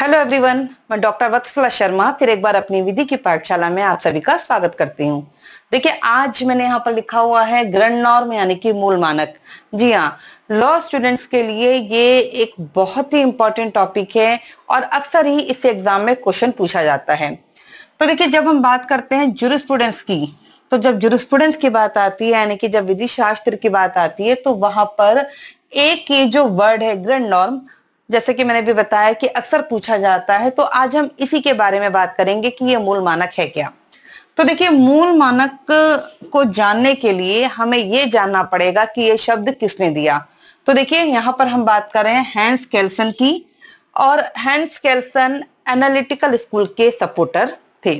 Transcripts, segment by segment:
hello everyone मैं doctor Vatsala Sharma फिर एक बार अपनी विधि की पाठशाला में आप सभी का स्वागत करती हूँ देखिए आज मैंने यहाँ पर लिखा हुआ है ग्रंड नॉर्म यानी कि मूल मानक जी हाँ लॉ स्टूडेंट्स के लिए ये एक बहुत ही इंपॉर्टेंट टॉपिक है और अक्सर ही इस एग्जाम में क्वेश्चन पूछा जाता है तो देखिये जब हम बात करते हैं स्टूडेंट्स की तो जब स्टूडेंट्स की बात आती है यानी कि जब विधि शास्त्र की बात आती है तो वहां पर एक ये जो वर्ड है ग्रंड नॉर्म जैसे कि मैंने भी बताया कि अक्सर पूछा जाता है तो आज हम इसी के बारे में बात करेंगे कि ये मूल मानक है क्या तो देखिए मूल मानक को जानने के लिए हमें ये जानना पड़ेगा कि ये शब्द किसने दिया तो देखिए यहाँ पर हम बात कर रहे हैं हैंस कैल्सन की और हैंस कैल्सन एनालिटिकल स्कूल के सपोर्टर थे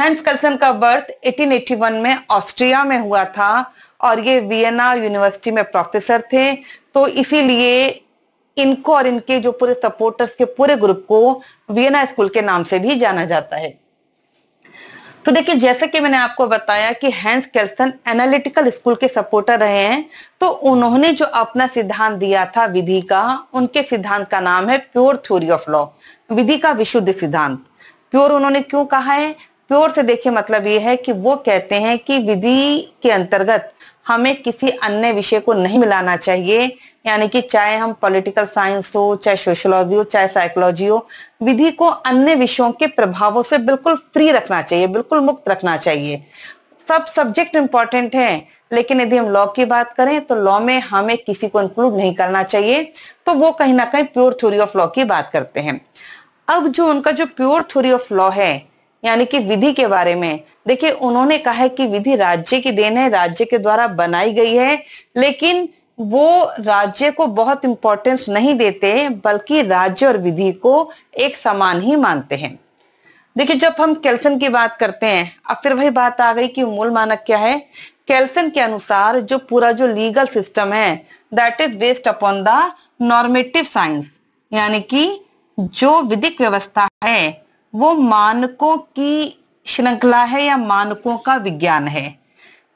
हैंस कैल्सन का बर्थ 1881 में ऑस्ट्रिया में हुआ था और ये वियना यूनिवर्सिटी में प्रोफेसर थे तो इसीलिए इनको और इनके जो पूरे सपोर्टर्स के पूरे ग्रुप को वियना स्कूल के नाम से भी जाना जाता है तो देखिए जैसे कि मैंने आपको बताया कि हैंस कैल्सन एनालिटिकल स्कूल के सपोर्टर रहे हैं तो उन्होंने जो अपना सिद्धांत दिया था विधि का उनके सिद्धांत का नाम है प्योर थ्योरी ऑफ लॉ विधि का विशुद्ध सिद्धांत प्योर उन्होंने क्यों कहा है प्योर से देखिए मतलब ये है कि वो कहते हैं कि विधि के अंतर्गत हमें किसी अन्य विषय को नहीं मिलाना चाहिए यानी कि चाहे हम पॉलिटिकल साइंस हो चाहे सोशोलॉजी हो चाहे साइकोलॉजी हो विधि को अन्य विषयों के प्रभावों से बिल्कुल फ्री रखना चाहिए बिल्कुल मुक्त रखना चाहिए सब सब्जेक्ट इंपॉर्टेंट है लेकिन यदि हम लॉ की बात करें तो लॉ में हमें किसी को इंक्लूड नहीं करना चाहिए तो वो कहीं ना कहीं प्योर थ्योरी ऑफ लॉ की बात करते हैं अब जो उनका जो प्योर थ्योरी ऑफ लॉ है यानी कि विधि के बारे में देखिए उन्होंने कहा है कि विधि राज्य की देन है राज्य के द्वारा बनाई गई है लेकिन वो राज्य को बहुत इंपॉर्टेंस नहीं देते बल्कि राज्य और विधि को एक समान ही मानते हैं देखिए जब हम कैल्सन की बात करते हैं अब फिर वही बात आ गई कि मूल मानक क्या है कैल्सन के अनुसार जो पूरा जो लीगल सिस्टम है that is based upon the normative science यानी कि जो विधिक व्यवस्था है वो मानकों की श्रृंखला है या मानकों का विज्ञान है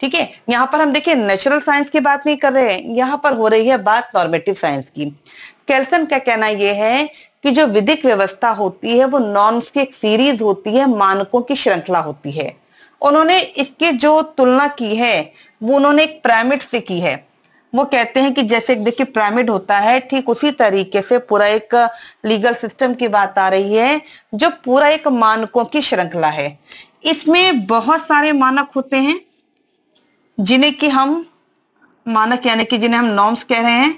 ठीक है यहाँ पर हम देखिए नेचुरल साइंस की बात नहीं कर रहे हैं यहाँ पर हो रही है बात नॉर्मेटिव साइंस की कैल्सन का कहना यह है कि जो विधिक व्यवस्था होती है वो नॉर्म्स की एक सीरीज होती है मानकों की श्रृंखला होती है उन्होंने इसके जो तुलना की है वो उन्होंने एक पिरामिड से की है वो कहते हैं कि जैसे देखिए पिरामिड होता है ठीक उसी तरीके से पूरा एक लीगल सिस्टम की बात आ रही है जो पूरा एक मानकों की श्रृंखला है इसमें बहुत सारे मानक होते हैं जिन्हें कि हम मानक यानी कि जिन्हें हम नॉर्म्स कह रहे हैं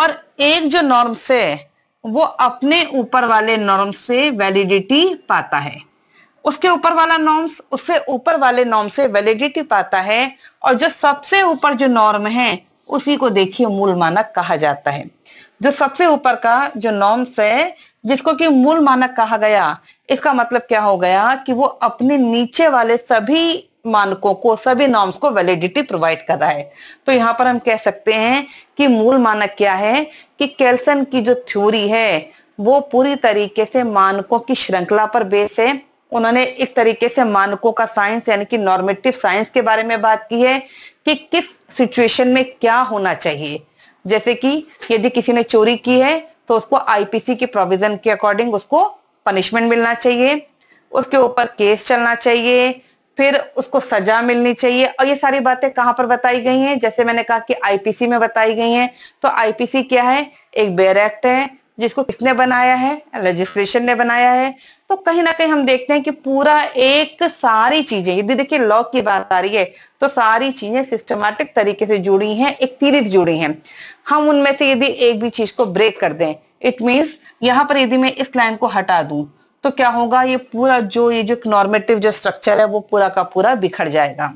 और एक जो नॉर्म्स है वो अपने ऊपर वाले नॉर्म से वैलिडिटी पाता है उसके ऊपर वाला नॉर्म्स उससे ऊपर वाले नॉर्म से वैलिडिटी पाता है और जो सबसे ऊपर जो नॉर्म है उसी को देखिए मूल मानक कहा जाता है जो सबसे ऊपर का जो नॉर्म्स है जिसको कि मूल मानक कहा गया इसका मतलब क्या हो गया कि वो अपने नीचे वाले सभी मानकों को सभी नॉर्म्स को वैलिडिटी प्रोवाइड कर रहा है तो यहाँ पर हम कह सकते हैं कि मूल मानक क्या है कि कैल्सन की जो थ्योरी है वो पूरी तरीके से मानकों की श्रृंखला पर बेस है उन्होंने एक तरीके से मानकों का साइंस यानी कि नॉर्मेटिव साइंस के बारे में बात की है कि किस सिचुएशन में क्या होना चाहिए जैसे कि यदि किसी ने चोरी की है तो उसको आईपीसी के प्रोविजन के अकॉर्डिंग उसको पनिशमेंट मिलना चाहिए उसके ऊपर केस चलना चाहिए फिर उसको सजा मिलनी चाहिए और ये सारी बातें कहां पर बताई गई हैं जैसे मैंने कहा कि आईपीसी में बताई गई हैं तो आईपीसी क्या है एक बेर एक्ट है जिसको किसने बनाया है लेजिस्लेशन ने बनाया है तो कहीं ना कहीं हम देखते हैं कि पूरा एक सारी चीजें यदि देखिए लॉ की बात आ रही है तो सारी चीजें सिस्टमैटिक तरीके से जुड़ी हैं एक तीरित जुड़ी हैं हम उनमें से यदि एक भी चीज को ब्रेक कर दें इट मीन्स यहाँ पर यदि मैं इस लाइन को हटा दूं तो क्या होगा ये पूरा जो ये जो नॉर्मेटिव जो स्ट्रक्चर है वो पूरा का पूरा बिखर जाएगा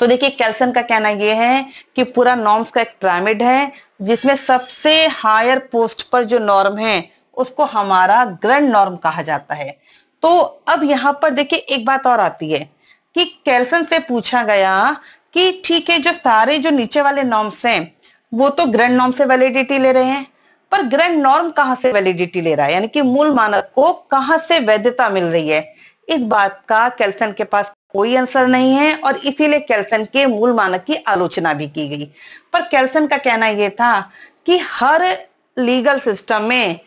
तो देखिए कैल्सन का कहना यह है कि पूरा नॉर्म्स का एक पिरामिड है जिसमें सबसे हायर पोस्ट पर जो नॉर्म है उसको हमारा ग्रैंड नॉर्म कहा जाता है तो अब यहाँ पर देखिए एक बात और आती है कि कैल्सन से पूछा गया कि ठीक है जो सारे जो नीचे वाले नॉर्म्स हैं वो तो ग्रैंड नॉर्म से वैलिडिटी ले रहे हैं पर ग्रैंड नॉर्म कहां से वैलिडिटी ले रहा है यानी कि मूल मानक को कहां से वैधता मिल रही है इस बात का कैल्सन के पास कोई आंसर नहीं है और इसीलिए कैल्सन के मूल मानक की आलोचना भी की गई पर कैल्सन का कहना यह था कि हर लीगल सिस्टम में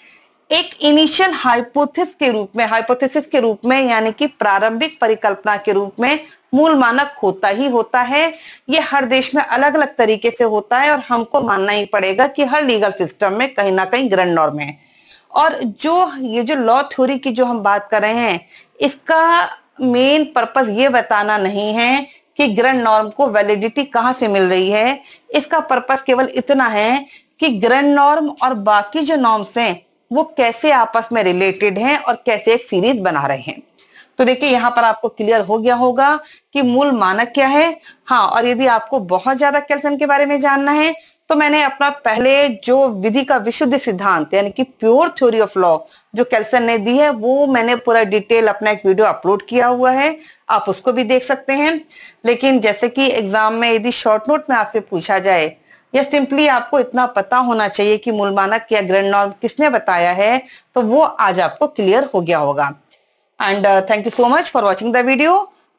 एक इनिशियल हाइपोथेसिस के रूप में हाइपोथेसिस के रूप में यानी कि प्रारंभिक परिकल्पना के रूप में मूल मानक होता ही होता है ये हर देश में अलग अलग तरीके से होता है और हमको मानना ही पड़ेगा कि हर लीगल सिस्टम में कहीं ना कहीं ग्रैंड नॉर्म है और जो ये जो लॉ थ्योरी की जो हम बात कर रहे हैं इसका मेन पर्पस ये बताना नहीं है कि ग्रैंड नॉर्म को वैलिडिटी कहाँ से मिल रही है इसका पर्पस केवल इतना है कि ग्रैंड नॉर्म और बाकी जो नॉर्म्स हैं वो कैसे आपस में रिलेटेड हैं और कैसे एक सीरीज बना रहे हैं तो देखिए यहाँ पर आपको क्लियर हो गया होगा कि मूल मानक क्या है हाँ और यदि आपको बहुत ज्यादा कैल्शियम के बारे में जानना है तो मैंने अपना पहले जो विधि का विशुद्ध सिद्धांत यानी कि प्योर थ्योरी ऑफ लॉ जो कैल्सन ने दी है वो मैंने पूरा डिटेल अपना एक वीडियो अपलोड किया हुआ है आप उसको भी देख सकते हैं लेकिन जैसे कि एग्जाम में यदि शॉर्ट नोट में आपसे पूछा जाए या सिंपली आपको इतना पता होना चाहिए कि मूल मानक या ग्रैंड नॉर्म किसने बताया है तो वो आज आपको क्लियर हो गया होगा and thank you so much for watching the video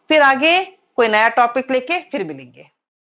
फिर आगे कोई नया टॉपिक लेके फिर मिलेंगे